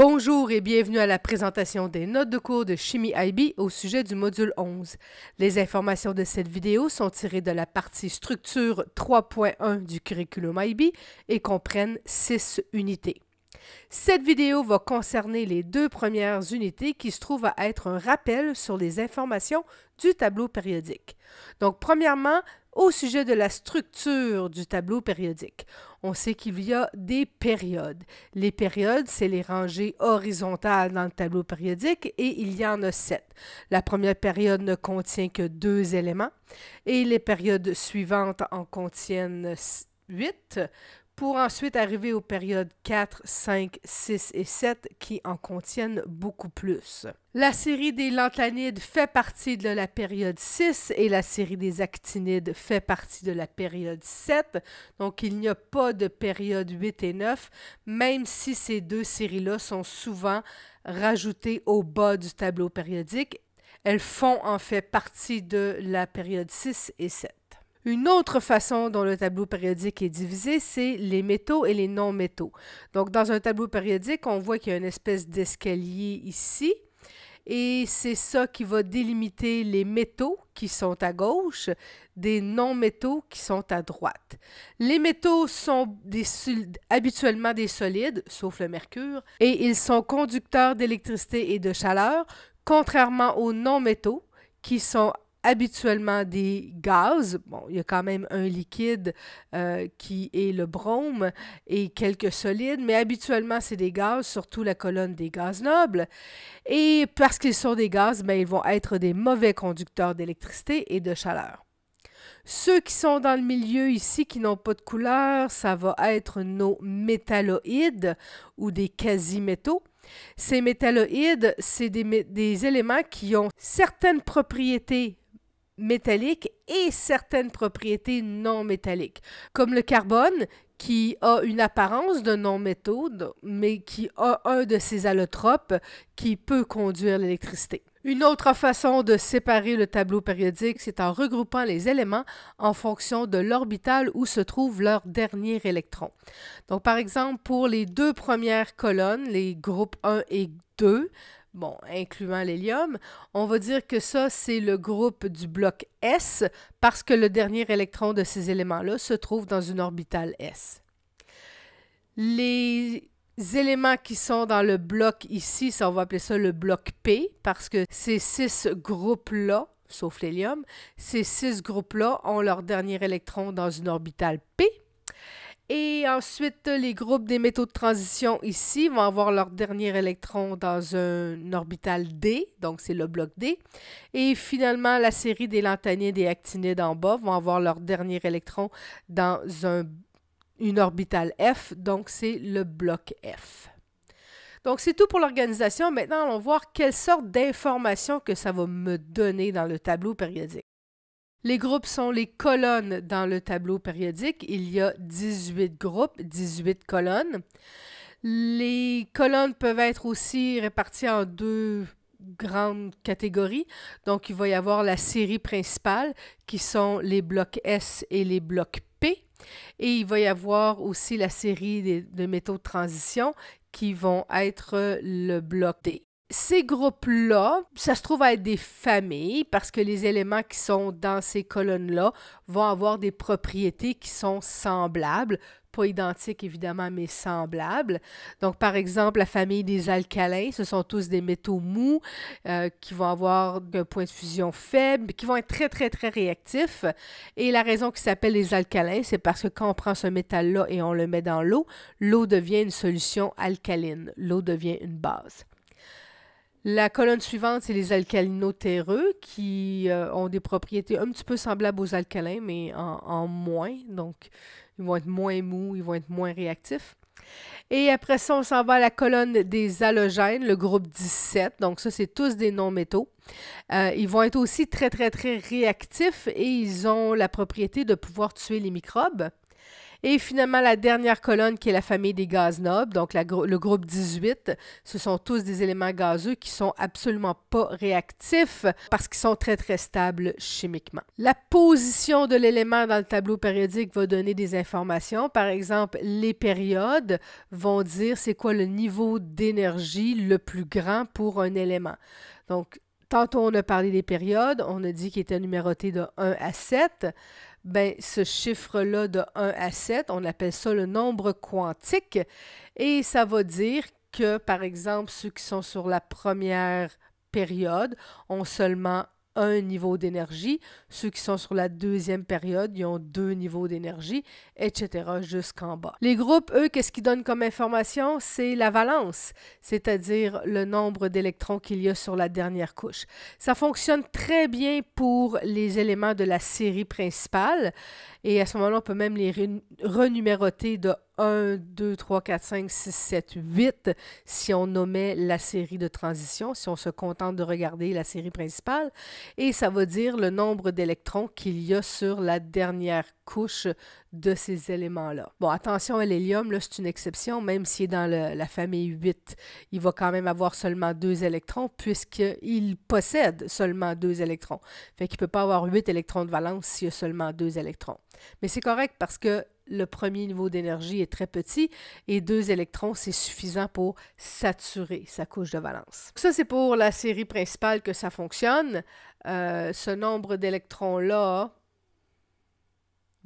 Bonjour et bienvenue à la présentation des notes de cours de Chimie IB au sujet du module 11. Les informations de cette vidéo sont tirées de la partie Structure 3.1 du curriculum IB et comprennent six unités. Cette vidéo va concerner les deux premières unités qui se trouvent à être un rappel sur les informations du tableau périodique. Donc, premièrement, au sujet de la structure du tableau périodique. On sait qu'il y a des périodes. Les périodes, c'est les rangées horizontales dans le tableau périodique et il y en a sept. La première période ne contient que deux éléments et les périodes suivantes en contiennent huit, pour ensuite arriver aux périodes 4, 5, 6 et 7 qui en contiennent beaucoup plus. La série des lanthanides fait partie de la période 6 et la série des actinides fait partie de la période 7, donc il n'y a pas de période 8 et 9, même si ces deux séries-là sont souvent rajoutées au bas du tableau périodique. Elles font en fait partie de la période 6 et 7. Une autre façon dont le tableau périodique est divisé, c'est les métaux et les non-métaux. Donc, dans un tableau périodique, on voit qu'il y a une espèce d'escalier ici. Et c'est ça qui va délimiter les métaux qui sont à gauche des non-métaux qui sont à droite. Les métaux sont habituellement des solides, sauf le mercure, et ils sont conducteurs d'électricité et de chaleur, contrairement aux non-métaux qui sont habituellement des gaz. Bon, il y a quand même un liquide euh, qui est le brome et quelques solides, mais habituellement, c'est des gaz, surtout la colonne des gaz nobles. Et parce qu'ils sont des gaz, ben, ils vont être des mauvais conducteurs d'électricité et de chaleur. Ceux qui sont dans le milieu ici, qui n'ont pas de couleur, ça va être nos métalloïdes ou des quasi-métaux. Ces métalloïdes, c'est des, des, éléments qui ont certaines propriétés métalliques et certaines propriétés non métalliques, comme le carbone qui a une apparence de non méthode mais qui a un de ses allotropes qui peut conduire l'électricité. Une autre façon de séparer le tableau périodique, c'est en regroupant les éléments en fonction de l'orbital où se trouve leur dernier électron. Donc, par exemple, pour les deux premières colonnes, les groupes 1 et 2, bon, incluant l'hélium, on va dire que ça, c'est le groupe du bloc S parce que le dernier électron de ces éléments-là se trouve dans une orbitale S. Les éléments qui sont dans le bloc ici, ça, on va appeler ça le bloc P parce que ces six groupes-là, sauf l'hélium, ces six groupes-là ont leur dernier électron dans une orbitale P. Et ensuite, les groupes des métaux de transition ici vont avoir leur dernier électron dans un orbital D, donc c'est le bloc D. Et finalement, la série des lanthanides et actinides en bas vont avoir leur dernier électron dans un, une orbitale F, donc c'est le bloc F. Donc, c'est tout pour l'organisation. Maintenant, allons voir quelles sortes d'informations que ça va me donner dans le tableau périodique. Les groupes sont les colonnes dans le tableau périodique. Il y a 18 groupes, 18 colonnes. Les colonnes peuvent être aussi réparties en deux grandes catégories. Donc, il va y avoir la série principale qui sont les blocs S et les blocs P. Et il va y avoir aussi la série de, métaux de transition qui vont être le bloc D. Ces groupes-là, ça se trouve à être des familles parce que les éléments qui sont dans ces colonnes-là vont avoir des propriétés qui sont semblables, pas identiques évidemment, mais semblables. Donc, par exemple, la famille des alcalins, ce sont tous des métaux mous euh, qui vont avoir un point de fusion faible, qui vont être très, très, très réactifs. Et la raison qui s'appellent les alcalins, c'est parce que quand on prend ce métal-là et on le met dans l'eau, l'eau devient une solution alcaline, l'eau devient une base. La colonne suivante, c'est les alcalinotéreux qui euh, ont des propriétés un petit peu semblables aux alcalins, mais en, moins. Donc, ils vont être moins mous, ils vont être moins réactifs. Et après ça, on s'en va à la colonne des halogènes, le groupe 17. Donc, ça, c'est tous des non-métaux. Euh, ils vont être aussi très, très, très réactifs et ils ont la propriété de pouvoir tuer les microbes. Et finalement, la dernière colonne qui est la famille des gaz nobles, donc le groupe 18, ce sont tous des éléments gazeux qui sont absolument pas réactifs parce qu'ils sont très très stables chimiquement. La position de l'élément dans le tableau périodique va donner des informations. Par exemple, les périodes vont dire c'est quoi le niveau d'énergie le plus grand pour un élément. Donc, Tantôt, on a parlé des périodes. On a dit qu'ils était numéroté de 1 à 7 ben, ce chiffre-là de 1 à 7, on appelle ça le nombre quantique, et ça va dire que, par exemple, ceux qui sont sur la première période ont seulement un niveau d'énergie. Ceux qui sont sur la deuxième période, ils ont deux niveaux d'énergie, etc. jusqu'en bas. Les groupes, eux, qu'est-ce qu'ils donnent comme information? C'est la valence, c'est-à-dire le nombre d'électrons qu'il y a sur la dernière couche. Ça fonctionne très bien pour les éléments de la série principale et à ce moment-là, on peut même les renuméroter de 1, 2, 3, 4, 5, 6, 7, 8 si on nommait la série de transition, si on se contente de regarder la série principale. Et ça va dire le nombre d'électrons qu'il y a sur la dernière couche de ces éléments-là. Bon, attention à l'hélium, là, c'est une exception, même s'il est dans la famille 8, il va quand même avoir seulement deux électrons, puisqu'il possède seulement deux électrons. Fait qu'il ne peut pas avoir huit électrons de valence s'il a seulement deux électrons. Mais c'est correct parce que le premier niveau d'énergie est très petit et deux électrons, c'est suffisant pour saturer sa couche de valence. Ça, c'est pour la série principale que ça fonctionne. Euh, ce nombre d'électrons-là,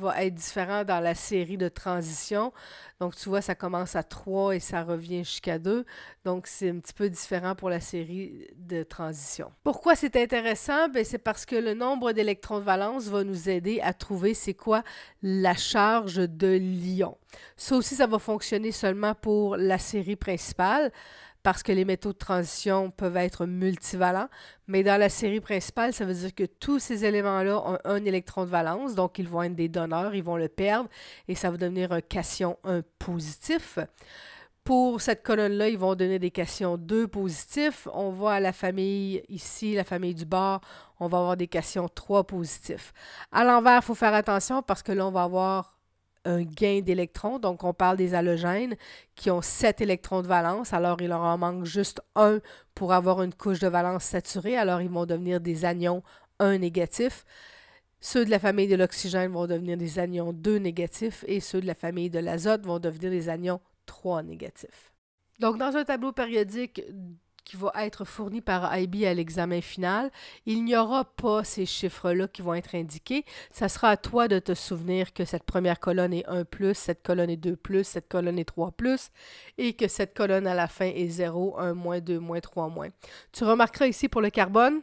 va être différent dans la série de transition. Donc, tu vois, ça commence à 3 et ça revient jusqu'à 2. Donc, c'est un petit peu différent pour la série de transition. Pourquoi c'est intéressant? Ben, c'est parce que le nombre d'électrons de valence va nous aider à trouver c'est quoi la charge de l'ion. Ça aussi, ça va fonctionner seulement pour la série principale parce que les métaux de transition peuvent être multivalents, mais dans la série principale, ça veut dire que tous ces éléments-là ont un électron de valence, donc ils vont être des donneurs, ils vont le perdre, et ça va devenir un cation 1 positif. Pour cette colonne-là, ils vont donner des cations 2 positifs. On voit à la famille ici, la famille du bord, on va avoir des cations 3 positifs. À l'envers, il faut faire attention parce que là, on va avoir un gain d'électrons. Donc, on parle des halogènes qui ont 7 électrons de valence. Alors, il leur en manque juste un pour avoir une couche de valence saturée. Alors, ils vont devenir des anions 1 négatif. Ceux de la famille de l'oxygène vont devenir des anions 2 négatifs et ceux de la famille de l'azote vont devenir des anions 3 négatifs. Donc, dans un tableau périodique qui va être fourni par IB à l'examen final, il n'y aura pas ces chiffres-là qui vont être indiqués. Ça sera à toi de te souvenir que cette première colonne est 1 plus, cette colonne est 2 plus, cette colonne est 3 plus, et que cette colonne à la fin est 0, 1 moins, 2 moins, 3 moins. Tu remarqueras ici pour le carbone,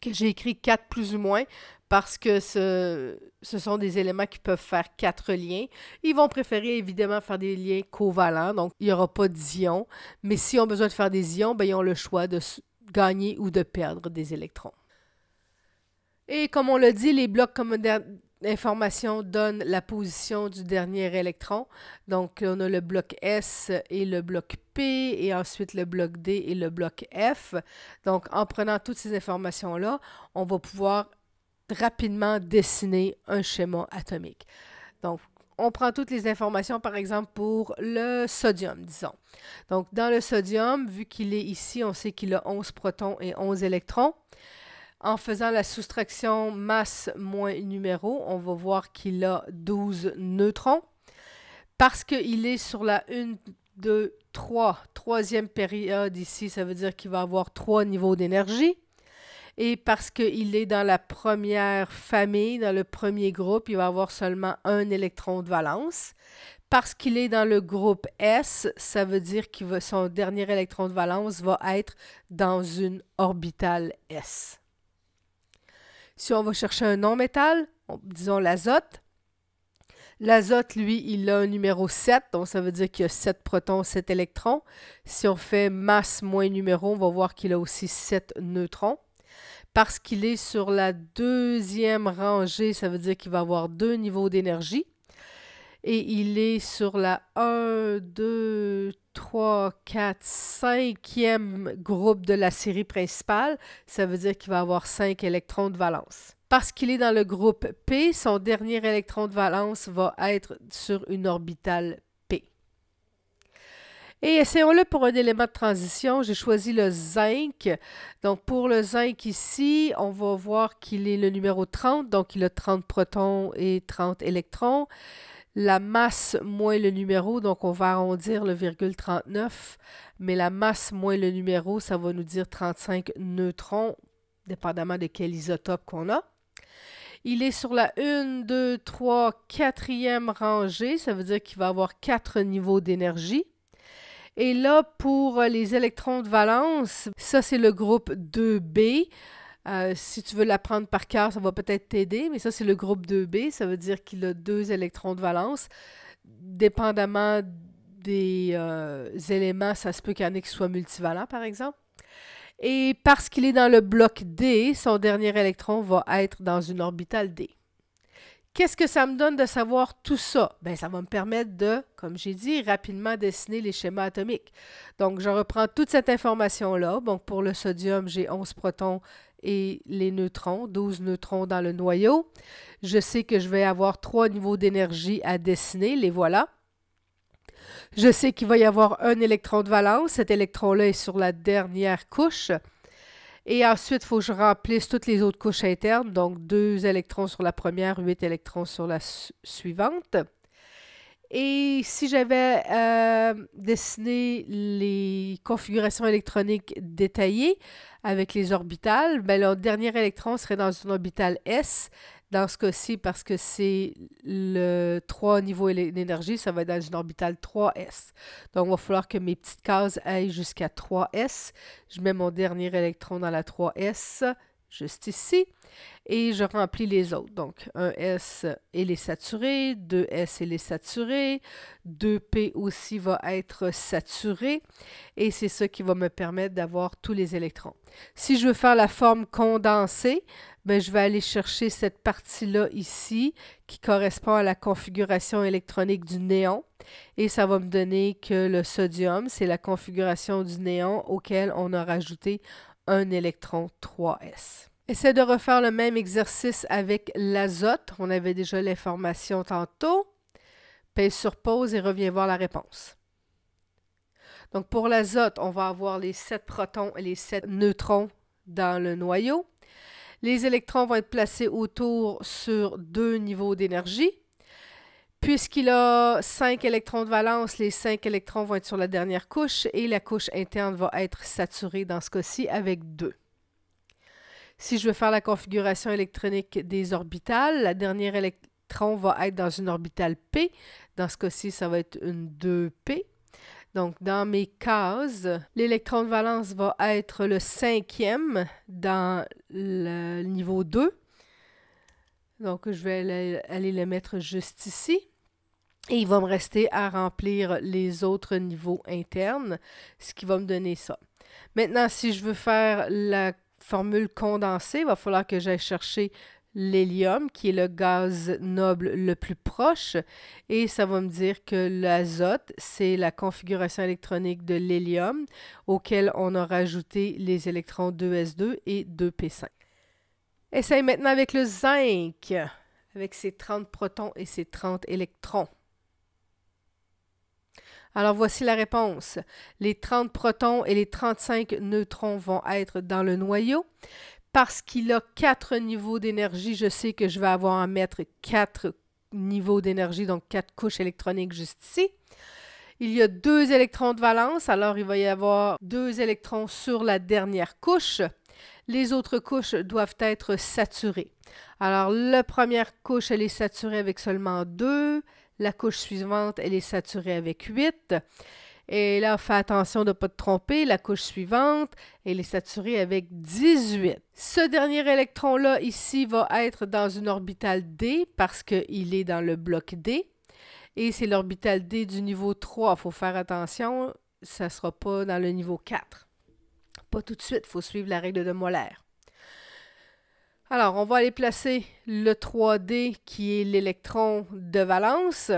que j'ai écrit 4 plus ou moins parce que ce, ce, sont des éléments qui peuvent faire quatre liens. Ils vont préférer évidemment faire des liens covalents, donc il n'y aura pas d'ions, mais s'ils ont besoin de faire des ions, ben, ils ont le choix de gagner ou de perdre des électrons. Et comme on l'a dit, les blocs comme d'information donnent la position du dernier électron. Donc, on a le bloc S et le bloc P, et ensuite le bloc D et le bloc F. Donc, en prenant toutes ces informations-là, on va pouvoir rapidement dessiner un schéma atomique. Donc, on prend toutes les informations, par exemple, pour le sodium, disons. Donc, dans le sodium, vu qu'il est ici, on sait qu'il a 11 protons et 11 électrons. En faisant la soustraction masse moins numéro, on va voir qu'il a 12 neutrons. Parce qu'il est sur la 1, 2, 3, troisième période ici, ça veut dire qu'il va avoir trois niveaux d'énergie. Et parce qu'il est dans la première famille, dans le premier groupe, il va avoir seulement un électron de valence. Parce qu'il est dans le groupe S, ça veut dire que son dernier électron de valence va être dans une orbitale S. Si on va chercher un non-métal, disons l'azote, L'azote, lui, il a un numéro 7, donc ça veut dire qu'il y a 7 protons, 7 électrons. Si on fait masse moins numéro, on va voir qu'il a aussi 7 neutrons parce qu'il est sur la deuxième rangée, ça veut dire qu'il va avoir deux niveaux d'énergie. Et il est sur la 1, 2, 3, 4, 5e groupe de la série principale. Ça veut dire qu'il va avoir 5 électrons de valence. Parce qu'il est dans le groupe P, son dernier électron de valence va être sur une orbitale et essayons-le pour un élément de transition. J'ai choisi le zinc. Donc, pour le zinc ici, on va voir qu'il est le numéro 30, donc il a 30 protons et 30 électrons. La masse moins le numéro, donc on va arrondir le virgule 39, mais la masse moins le numéro, ça va nous dire 35 neutrons, dépendamment de quel isotope qu'on a. Il est sur la 1, 2, 3, 4e rangée, ça veut dire qu'il va avoir 4 niveaux d'énergie. Et là, pour euh, les électrons de valence, ça c'est le groupe 2B. Euh, si tu veux l'apprendre par cœur, ça va peut-être t'aider, mais ça c'est le groupe 2B, ça veut dire qu'il a deux électrons de valence. Dépendamment des euh, éléments, ça se peut qu'un y soit ait par exemple. Et parce qu'il est dans le bloc D, son dernier électron va être dans une orbitale D. Qu'est-ce que ça me donne de savoir tout ça? Bien, ça va me permettre de, comme j'ai dit, rapidement dessiner les schémas atomiques. Donc, je reprends toute cette information-là. Donc, pour le sodium, j'ai 11 protons et les neutrons, 12 neutrons dans le noyau. Je sais que je vais avoir trois niveaux d'énergie à dessiner, les voilà. Je sais qu'il va y avoir un électron de valence. Cet électron-là est sur la dernière couche. Et ensuite, il faut que je remplisse toutes les autres couches internes, donc deux électrons sur la première, huit électrons sur la suivante. Et si j'avais euh, dessiné les configurations électroniques détaillées avec les orbitales, ben, le dernier électron serait dans une orbitale S dans ce cas-ci, parce que c'est le 3 niveau d'énergie, ça va être dans une orbitale 3S. Donc, il va falloir que mes petites cases aillent jusqu'à 3S. Je mets mon dernier électron dans la 3S, juste ici, et je remplis les autres. Donc, 1 S et est saturé, 2 S et les saturé, 2 P aussi va être saturé, et c'est ça qui va me permettre d'avoir tous les électrons. Si je veux faire la forme condensée, ben, je vais aller chercher cette partie-là ici qui correspond à la configuration électronique du néon. Et ça va me donner que le sodium, c'est la configuration du néon auquel on a rajouté un électron 3s. Essaie de refaire le même exercice avec l'azote. On avait déjà l'information tantôt. Pèse sur pause et reviens voir la réponse. Donc pour l'azote, on va avoir les 7 protons et les 7 neutrons dans le noyau. Les électrons vont être placés autour sur deux niveaux d'énergie. Puisqu'il a cinq électrons de valence, les cinq électrons vont être sur la dernière couche et la couche interne va être saturée dans ce cas-ci avec deux. Si je veux faire la configuration électronique des orbitales, la dernière électron va être dans une orbitale P. Dans ce cas-ci, ça va être une 2P. Donc, dans mes cases, l'électron de valence va être le cinquième dans le niveau 2. Donc, je vais aller le mettre juste ici. Et il va me rester à remplir les autres niveaux internes, ce qui va me donner ça. Maintenant, si je veux faire la formule condensée, il va falloir que j'aille chercher l'hélium, qui est le gaz noble le plus proche, et ça va me dire que l'azote, c'est la configuration électronique de l'hélium auquel on a rajouté les électrons 2s2 et 2p5. Essaye maintenant avec le zinc, avec ses 30 protons et ses 30 électrons. Alors voici la réponse. Les 30 protons et les 35 neutrons vont être dans le noyau parce qu'il a quatre niveaux d'énergie, je sais que je vais avoir à mettre quatre niveaux d'énergie, donc quatre couches électroniques juste ici. Il y a deux électrons de valence, alors il va y avoir deux électrons sur la dernière couche. Les autres couches doivent être saturées. Alors, la première couche, elle est saturée avec seulement deux. La couche suivante, elle est saturée avec huit. Et là, fais attention de ne pas te tromper. La couche suivante, elle est saturée avec 18. Ce dernier électron-là, ici, va être dans une orbitale D parce qu'il est dans le bloc D. Et c'est l'orbitale D du niveau 3. Il faut faire attention, ça ne sera pas dans le niveau 4. Pas tout de suite, il faut suivre la règle de Molaire. Alors, on va aller placer le 3D qui est l'électron de valence.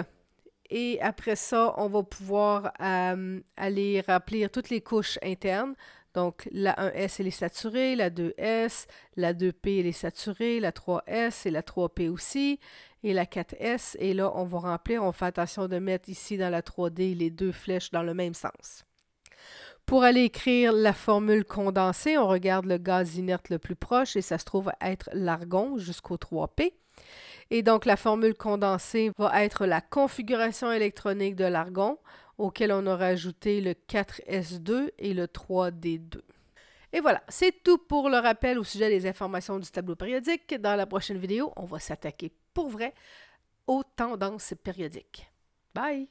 Et après ça, on va pouvoir euh, aller remplir toutes les couches internes. Donc, la 1S, elle est saturée, la 2S, la 2P, elle est saturée, la 3S et la 3P aussi, et la 4S. Et là, on va remplir, on fait attention de mettre ici dans la 3D les deux flèches dans le même sens. Pour aller écrire la formule condensée, on regarde le gaz inerte le plus proche et ça se trouve être l'argon jusqu'au 3P. Et donc la formule condensée va être la configuration électronique de l'argon auquel on aura ajouté le 4S2 et le 3D2. Et voilà, c'est tout pour le rappel au sujet des informations du tableau périodique. Dans la prochaine vidéo, on va s'attaquer pour vrai aux tendances périodiques. Bye!